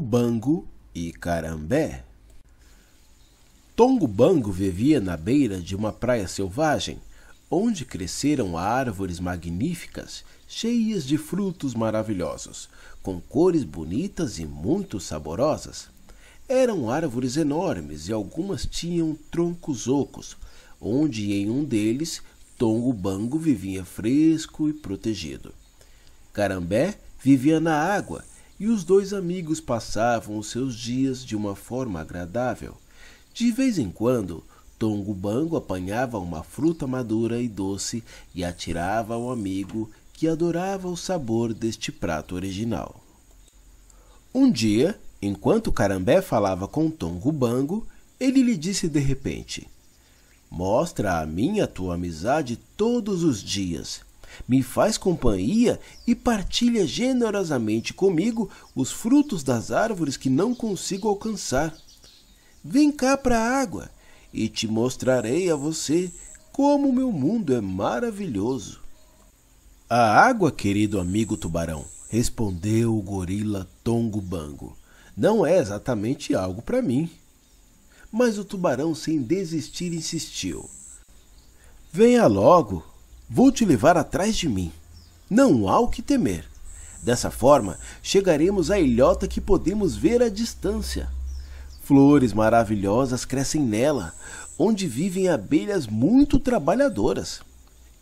Tongo-Bango e Carambé. Tongo-Bango vivia na beira de uma praia selvagem, onde cresceram árvores magníficas, cheias de frutos maravilhosos, com cores bonitas e muito saborosas. Eram árvores enormes e algumas tinham troncos ocos, onde em um deles Tongo Bango vivia fresco e protegido. Carambé vivia na água e os dois amigos passavam os seus dias de uma forma agradável. De vez em quando, Tongo Bango apanhava uma fruta madura e doce e atirava ao amigo que adorava o sabor deste prato original. Um dia, enquanto Carambé falava com Tongo Bango, ele lhe disse de repente: Mostra a mim a tua amizade todos os dias me faz companhia e partilha generosamente comigo os frutos das árvores que não consigo alcançar. Vem cá para a água e te mostrarei a você como o meu mundo é maravilhoso. A água, querido amigo tubarão, respondeu o gorila Tongo Bango, não é exatamente algo para mim. Mas o tubarão, sem desistir, insistiu. Venha logo, Vou te levar atrás de mim. Não há o que temer. Dessa forma, chegaremos à ilhota que podemos ver à distância. Flores maravilhosas crescem nela, onde vivem abelhas muito trabalhadoras.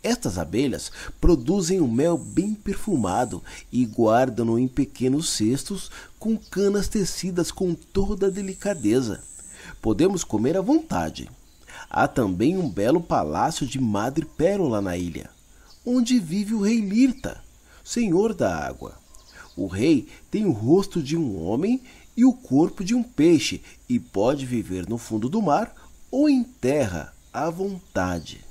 Estas abelhas produzem um mel bem perfumado e guardam-no em pequenos cestos com canas tecidas com toda a delicadeza. Podemos comer à vontade, Há também um belo palácio de pérola na ilha, onde vive o rei Lirta, senhor da água. O rei tem o rosto de um homem e o corpo de um peixe e pode viver no fundo do mar ou em terra à vontade.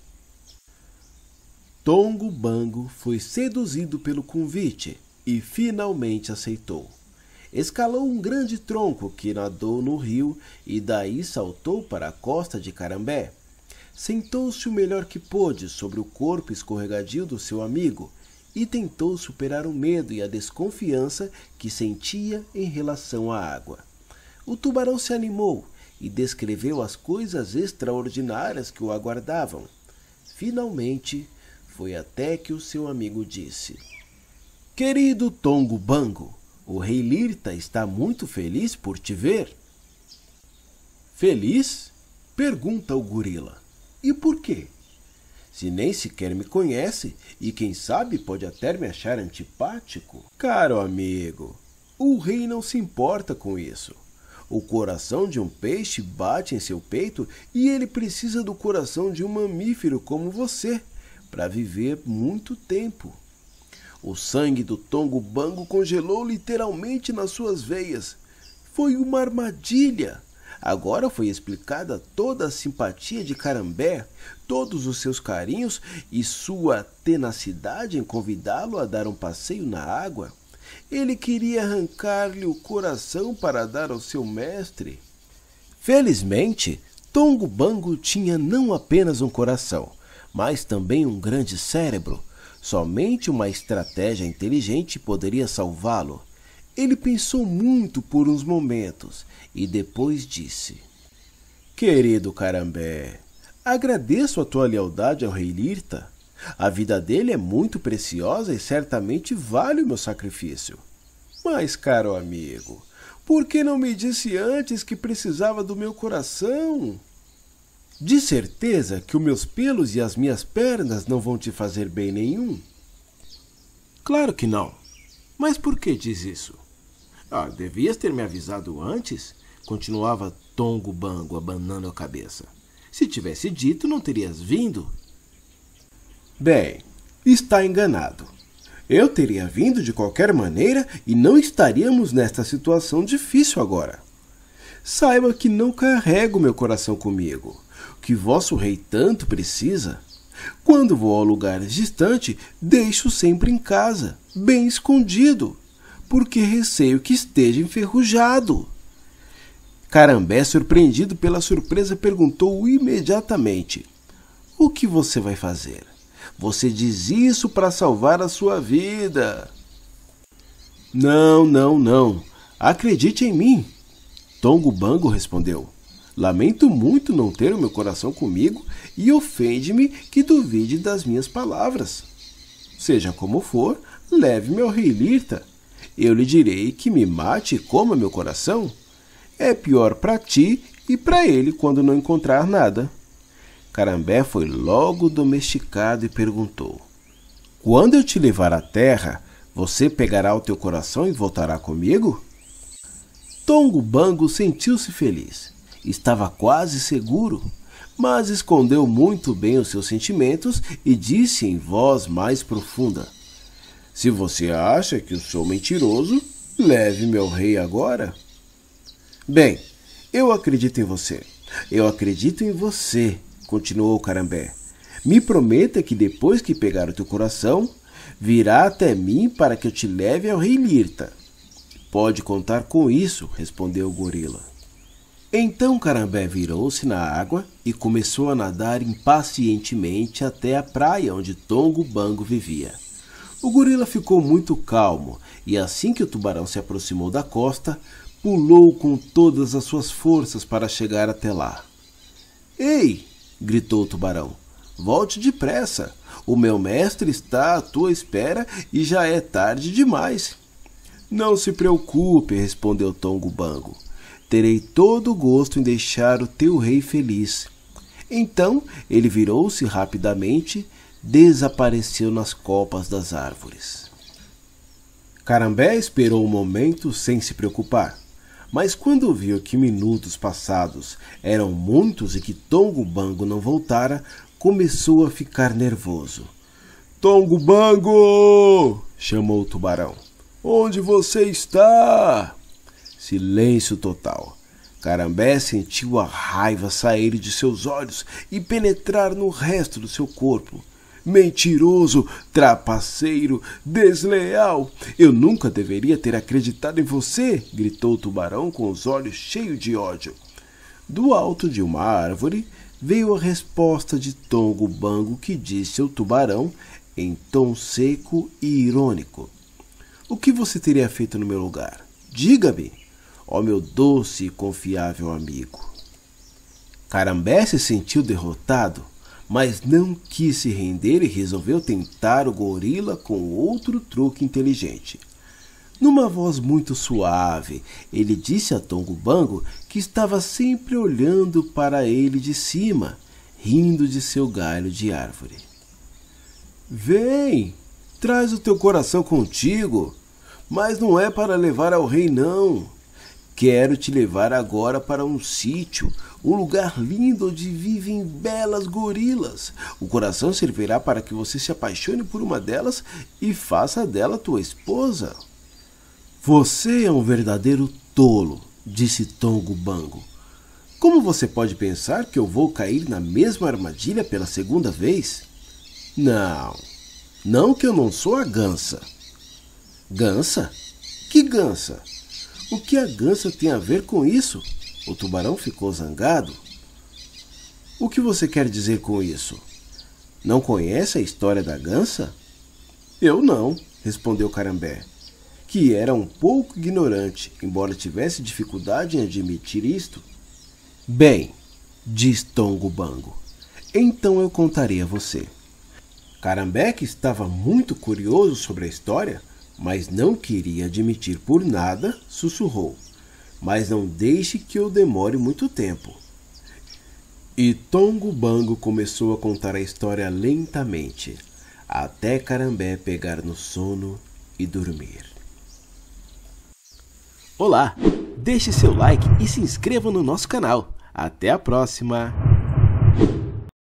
Tongo Bango foi seduzido pelo convite e finalmente aceitou escalou um grande tronco que nadou no rio e daí saltou para a costa de Carambé. Sentou-se o melhor que pôde sobre o corpo escorregadio do seu amigo e tentou superar o medo e a desconfiança que sentia em relação à água. O tubarão se animou e descreveu as coisas extraordinárias que o aguardavam. Finalmente, foi até que o seu amigo disse: Querido Tongo Bango, o rei Lirta está muito feliz por te ver. Feliz? Pergunta o gorila. E por quê? Se nem sequer me conhece e quem sabe pode até me achar antipático. Caro amigo, o rei não se importa com isso. O coração de um peixe bate em seu peito e ele precisa do coração de um mamífero como você para viver muito tempo. O sangue do Tongo Bango congelou literalmente nas suas veias. Foi uma armadilha. Agora foi explicada toda a simpatia de Carambé, todos os seus carinhos e sua tenacidade em convidá-lo a dar um passeio na água. Ele queria arrancar-lhe o coração para dar ao seu mestre. Felizmente, Tongo Bango tinha não apenas um coração, mas também um grande cérebro. Somente uma estratégia inteligente poderia salvá-lo. Ele pensou muito por uns momentos e depois disse: Querido Carambé, agradeço a tua lealdade ao rei Lirta. A vida dele é muito preciosa e certamente vale o meu sacrifício. Mas, caro amigo, por que não me disse antes que precisava do meu coração? De certeza que os meus pelos e as minhas pernas não vão te fazer bem nenhum? Claro que não. Mas por que diz isso? Ah, devias ter me avisado antes, continuava Tongo Bango abanando a cabeça. Se tivesse dito, não terias vindo. Bem, está enganado. Eu teria vindo de qualquer maneira e não estaríamos nesta situação difícil agora. Saiba que não carrego meu coração comigo que vosso rei tanto precisa? Quando vou a lugares distante, deixo sempre em casa, bem escondido, porque receio que esteja enferrujado. Carambé, surpreendido pela surpresa, perguntou imediatamente: O que você vai fazer? Você diz isso para salvar a sua vida. Não, não, não. Acredite em mim. Tongo Bango respondeu. Lamento muito não ter o meu coração comigo e ofende-me que duvide das minhas palavras. Seja como for, leve-me ao rei Lirta. Eu lhe direi que me mate e coma meu coração. É pior para ti e para ele quando não encontrar nada. Carambé foi logo domesticado e perguntou: Quando eu te levar à terra, você pegará o teu coração e voltará comigo? Tongo Bango sentiu-se feliz. Estava quase seguro, mas escondeu muito bem os seus sentimentos e disse em voz mais profunda: Se você acha que eu sou mentiroso, leve meu rei agora. Bem, eu acredito em você. Eu acredito em você, continuou Carambé. Me prometa que depois que pegar o teu coração, virá até mim para que eu te leve ao rei Mirta. Pode contar com isso, respondeu o gorila. Então Carambé virou-se na água e começou a nadar impacientemente até a praia onde Tongo Bango vivia. O gorila ficou muito calmo e assim que o tubarão se aproximou da costa, pulou com todas as suas forças para chegar até lá. Ei! gritou o tubarão. Volte depressa. O meu mestre está à tua espera e já é tarde demais. Não se preocupe, respondeu Tongo Bango terei todo o gosto em deixar o teu rei feliz. Então ele virou-se rapidamente, desapareceu nas copas das árvores. Carambé esperou um momento sem se preocupar, mas quando viu que minutos passados eram muitos e que Tongo Bango não voltara, começou a ficar nervoso. Tongo Bango! chamou o tubarão. Onde você está? Silêncio total. Carambé sentiu a raiva sair de seus olhos e penetrar no resto do seu corpo. Mentiroso, trapaceiro, desleal! Eu nunca deveria ter acreditado em você! gritou o tubarão com os olhos cheios de ódio. Do alto de uma árvore veio a resposta de Tongo Bango que disse ao tubarão em tom seco e irônico: O que você teria feito no meu lugar? Diga-me! ó meu doce e confiável amigo. Carambé se sentiu derrotado, mas não quis se render e resolveu tentar o gorila com outro truque inteligente. Numa voz muito suave, ele disse a tongubango que estava sempre olhando para ele de cima, rindo de seu galho de árvore. Vem, traz o teu coração contigo, mas não é para levar ao rei, não. Quero te levar agora para um sítio, um lugar lindo onde vivem belas gorilas. O coração servirá para que você se apaixone por uma delas e faça dela tua esposa. Você é um verdadeiro tolo, disse Tongo Bango. Como você pode pensar que eu vou cair na mesma armadilha pela segunda vez? Não, não que eu não sou a gança. Gança? Que gança? O que a gança tem a ver com isso? O tubarão ficou zangado. O que você quer dizer com isso? Não conhece a história da gança? Eu não, respondeu Carambé, que era um pouco ignorante, embora tivesse dificuldade em admitir isto. Bem, diz Tongo Bango, então eu contarei a você. Carambé, que estava muito curioso sobre a história, mas não queria admitir por nada, sussurrou: Mas não deixe que eu demore muito tempo. E Tongo Bango começou a contar a história lentamente, até Carambé pegar no sono e dormir. Olá! Deixe seu like e se inscreva no nosso canal. Até a próxima!